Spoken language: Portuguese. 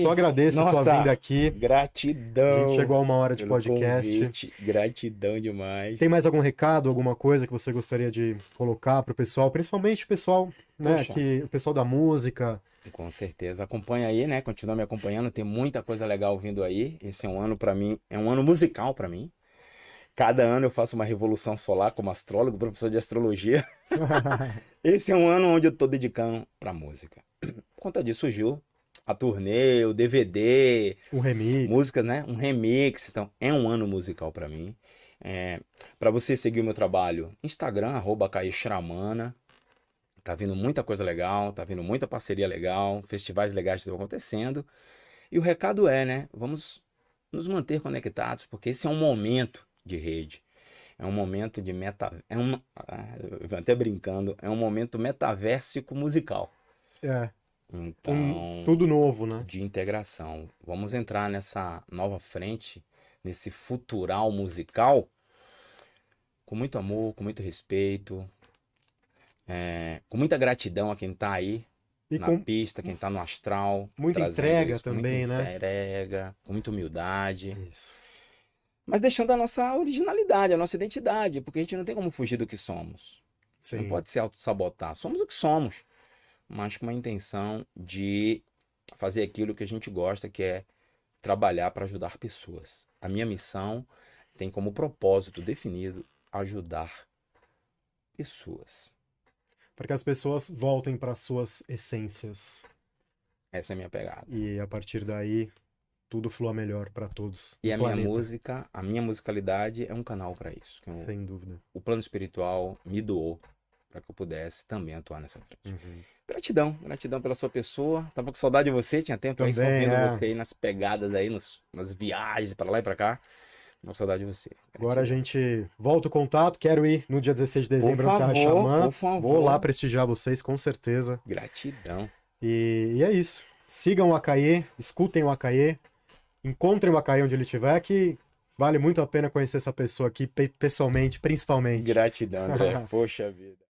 Só agradeço Nossa, a sua vinda aqui. Gratidão. A gente chegou a uma hora de podcast. Convite. Gratidão demais. Tem mais algum recado, alguma coisa que você gostaria de colocar para o pessoal? Principalmente o pessoal, né? Que, o pessoal da música. Com certeza. Acompanha aí, né? Continua me acompanhando. Tem muita coisa legal vindo aí. Esse é um ano para mim, é um ano musical para mim. Cada ano eu faço uma revolução solar como astrólogo, professor de astrologia. Esse é um ano onde eu estou dedicando para música. Por conta disso, o Gil a turnê, o DVD. Um remix. Música, né? Um remix. Então, é um ano musical para mim. É, para você seguir o meu trabalho, Instagram, arroba Caixramana. Tá vindo muita coisa legal, tá vindo muita parceria legal, festivais legais estão acontecendo. E o recado é, né? Vamos nos manter conectados, porque esse é um momento de rede. É um momento de meta. É um, ah, até brincando, é um momento metaversico musical. É. Então, um, tudo novo, né? De integração. Vamos entrar nessa nova frente, nesse futural musical, com muito amor, com muito respeito, é, com muita gratidão a quem tá aí e na com... pista, quem tá no astral. Muita entrega isso, também, muita né? Entrega, com muita humildade. Isso. Mas deixando a nossa originalidade, a nossa identidade, porque a gente não tem como fugir do que somos. Sim. Não pode se auto-sabotar. Somos o que somos mas com uma intenção de fazer aquilo que a gente gosta, que é trabalhar para ajudar pessoas. A minha missão tem como propósito definido ajudar pessoas. Para que as pessoas voltem para suas essências. Essa é a minha pegada. E a partir daí, tudo flua melhor para todos. E a planeta. minha música, a minha musicalidade é um canal para isso. É Sem dúvida. O plano espiritual me doou para que eu pudesse também atuar nessa frente. Uhum. Gratidão, gratidão pela sua pessoa. Tava com saudade de você, tinha tempo também, aí ouvindo é. você aí nas pegadas aí, nos, nas viagens para lá e para cá. Com saudade de você. Gratidão. Agora a gente volta o contato. Quero ir no dia 16 de dezembro por favor, no Carro Xamã. Vou lá prestigiar vocês, com certeza. Gratidão. E, e é isso. Sigam o Acaê, escutem o Acaê, encontrem o Acaê onde ele estiver, que Vale muito a pena conhecer essa pessoa aqui, pessoalmente, principalmente. Gratidão, André. Poxa vida.